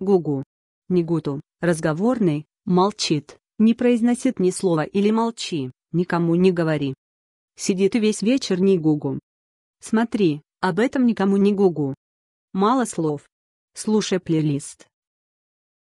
Гугу. Нигуту, разговорный, молчит, не произносит ни слова или молчи, никому не говори. Сидит и весь вечер Нигугу. Смотри, об этом никому не гугу. Мало слов. Слушай плейлист.